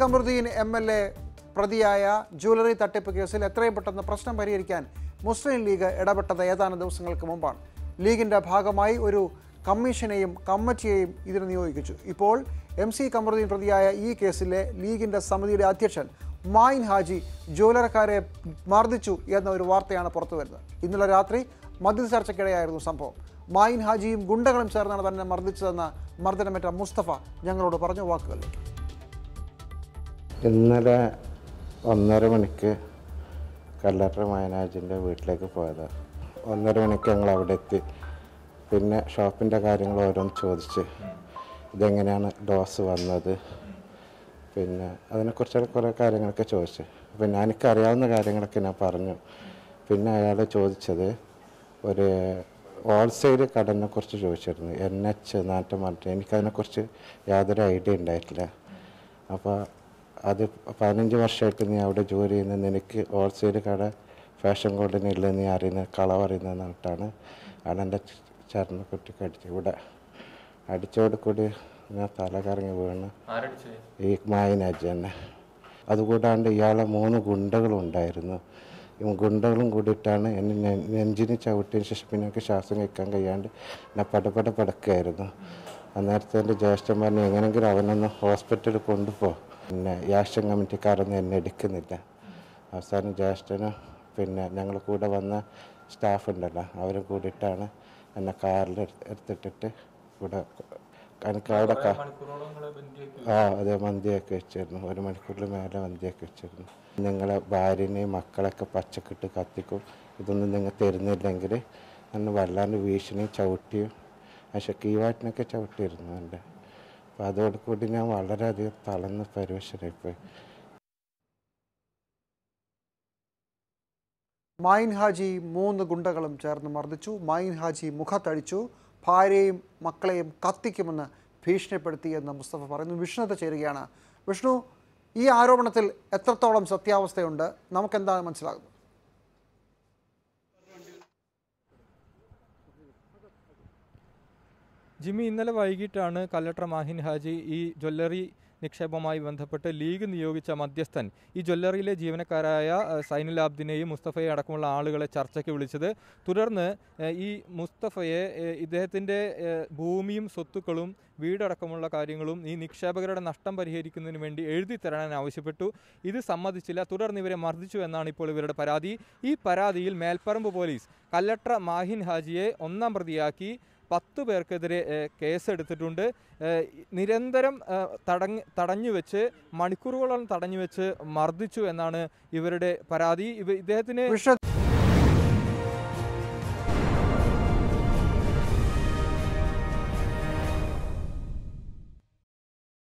Kamaruddin M L A പ്രതിയായ jewellery തട്ടിപ്പ് കേസിൽ എത്രയും പെട്ടെന്ന് പ്രശ്നം പരിഹരിക്കാൻ മുസ്ലിം ലീഗ് ഇടപെട്ടത് ഏതാനും ദിവസങ്ങൾക്ക് മുമ്പാണ് ലീഗിൻ്റെ ഭാഗമായി ഒരു കമ്മീഷനെയും കമ്മിറ്റിയെയും ഇതിന് നിയോഗിച്ചു ഇപ്പോൾ എം സി കമറുദ്ദീൻ പ്രതിയായ ഈ കേസിലെ ലീഗിൻ്റെ സമിതിയുടെ അധ്യക്ഷൻ മായിൻ ഹാജി ജ്വല്ലറക്കാരെ മർദ്ദിച്ചു എന്ന ഒരു വാർത്തയാണ് പുറത്തു വരുന്നത് ഇന്നലെ രാത്രി മദ്യ ചർച്ചയ്ക്കിടെയായിരുന്നു സംഭവം മായിൻ ഹാജിയും ഗുണ്ടകളും ചേർന്നാണ് തന്നെ മർദ്ദിച്ചതെന്ന് മർദ്ദനമേറ്റ മുസ്തഫ ഞങ്ങളോട് പറഞ്ഞു വാക്കുകളിലേക്ക് ഇന്നലെ ഒന്നര മണിക്ക് കല്ലറ മയനാജിൻ്റെ വീട്ടിലേക്ക് പോയതാണ് ഒന്നര മണിക്ക് ഞങ്ങൾ അവിടെ എത്തി പിന്നെ ഷോപ്പിൻ്റെ കാര്യങ്ങൾ ഓരോന്ന് ചോദിച്ച് ഇതെങ്ങനെയാണ് ഡോസ് വന്നത് പിന്നെ അതിനെക്കുറിച്ചുള്ള കുറേ കാര്യങ്ങളൊക്കെ ചോദിച്ചു പിന്നെ എനിക്കറിയാവുന്ന കാര്യങ്ങളൊക്കെ ഞാൻ പറഞ്ഞു പിന്നെ അയാൾ ചോദിച്ചത് ഒരു ഹോൾസെയിൽ കടനെക്കുറിച്ച് ചോദിച്ചിരുന്നു എൻ എച്ച് നാറ്റം പറഞ്ഞിട്ട് എനിക്കതിനെക്കുറിച്ച് യാതൊരു ഐഡിയ ഉണ്ടായിട്ടില്ല അപ്പോൾ അത് പതിനഞ്ച് വർഷമായിട്ട് നീ അവിടെ ജോലി ചെയ്യുന്ന നിനക്ക് ഹോൾസെയിൽ കട ഫാഷൻ കോഡിന് ഇല്ലെന്ന് നീ അറിയുന്നത് കളവ് അറിയുന്ന നാട്ടാണ് ആണ് എൻ്റെ ചേർന്ന കുട്ടിക്ക് അടിച്ചു ഇവിടെ അടിച്ചോട് കൂടി ഞാൻ തലകറങ്ങി വീണ് ഈ മായനാജ് തന്നെ അതുകൂടാണ്ട് ഇയാളെ മൂന്ന് ഗുണ്ടകളുണ്ടായിരുന്നു ഈ ഗുണ്ടകളും കൂടിയിട്ടാണ് എന്നെ നെഞ്ചിന് ചവിട്ടിയതിന് ശേഷം പിന്നെ എനിക്ക് ശ്വാസം കഴിക്കാൻ കഴിയാണ്ട് എന്നെ പടപട പടക്കായിരുന്നു അന്നേരത്തെ എൻ്റെ ജ്യേഷ്ഠന്മാരനെ എങ്ങനെയെങ്കിലും അവനൊന്ന് ഹോസ്പിറ്റലിൽ കൊണ്ടുപോകും പിന്നെ യാഷൻ കമ്മിറ്റിക്കാരൊന്നും എന്നെ എടുക്കുന്നില്ല അവസാനം ജ്യേഷ്ഠന് പിന്നെ ഞങ്ങൾ കൂടെ വന്ന സ്റ്റാഫ് ഉണ്ടല്ലോ അവരും കൂടിയിട്ടാണ് എന്നെ കാറിൽ എടുത്തിട്ടിട്ട് ഇവിടെ എനിക്ക് അവിടെ ആ അതെ മന്തിയൊക്കെ വെച്ചിരുന്നു ഒരു മണിക്കൂറിൽ മേലെ മന്തിയൊക്കെ വെച്ചിരുന്നു നിങ്ങളെ ഭാര്യനെയും മക്കളൊക്കെ പച്ചക്കിട്ട് കത്തിക്കും ഇതൊന്നും നിങ്ങൾ തരുന്നില്ലെങ്കിൽ അന്ന് വല്ലാണ്ട് ഭീഷണിയും ചവിട്ടിയും പക്ഷെ കീവാട്ടിനൊക്കെ ചവിട്ടിയിരുന്നു എൻ്റെ അപ്പോൾ അതോടുകൂടി ഞാൻ വളരെയധികം തളർന്ന് പരിവശനായിപ്പോയി മൈൻ ഹാജി മൂന്ന് ഗുണ്ടകളും ചേർന്ന് മർദ്ദിച്ചു മൈൻ ഹാജി മുഖത്തടിച്ചു ഭാര്യയും മക്കളെയും കത്തിക്കുമെന്ന് ഭീഷണിപ്പെടുത്തിയെന്ന് മുസ്തഫ പറയുന്നു വിഷ്ണുത ചേരുകയാണ് വിഷ്ണു ഈ ആരോപണത്തിൽ എത്രത്തോളം സത്യാവസ്ഥയുണ്ട് നമുക്കെന്താണ് മനസ്സിലാകുന്നത് ജിമ്മി ഇന്നലെ വൈകിട്ടാണ് കലക്ടർ മാഹിൻ ഹാജി ഈ ജ്വല്ലറി നിക്ഷേപവുമായി ബന്ധപ്പെട്ട് ലീഗ് നിയോഗിച്ച മധ്യസ്ഥൻ ഈ ജ്വല്ലറിയിലെ ജീവനക്കാരായ സൈനുൽ ആബ്ദിനെയും മുസ്തഫയെ അടക്കമുള്ള ആളുകളെ ചർച്ചയ്ക്ക് വിളിച്ചത് തുടർന്ന് ഈ മുസ്തഫയെ ഇദ്ദേഹത്തിൻ്റെ ഭൂമിയും സ്വത്തുക്കളും വീടടക്കമുള്ള കാര്യങ്ങളും ഈ നിക്ഷേപകരുടെ നഷ്ടം പരിഹരിക്കുന്നതിന് വേണ്ടി എഴുതി തരാൻ ആവശ്യപ്പെട്ടു ഇത് സമ്മതിച്ചില്ല തുടർന്ന് ഇവരെ മർദ്ദിച്ചു എന്നാണ് ഇപ്പോൾ ഇവരുടെ പരാതി ഈ പരാതിയിൽ മേൽപ്പറമ്പ് പോലീസ് കല്ലട്ര മാഹിൻ ഹാജിയെ ഒന്നാം പ്രതിയാക്കി പത്ത് പേർക്കെതിരെ കേസെടുത്തിട്ടുണ്ട് നിരന്തരം തടഞ്ഞ് തടഞ്ഞു വെച്ച് മണിക്കൂറുകളോളം തടഞ്ഞു വെച്ച് മർദ്ദിച്ചു എന്നാണ് ഇവരുടെ പരാതി ഇവ ഇദ്ദേഹത്തിന്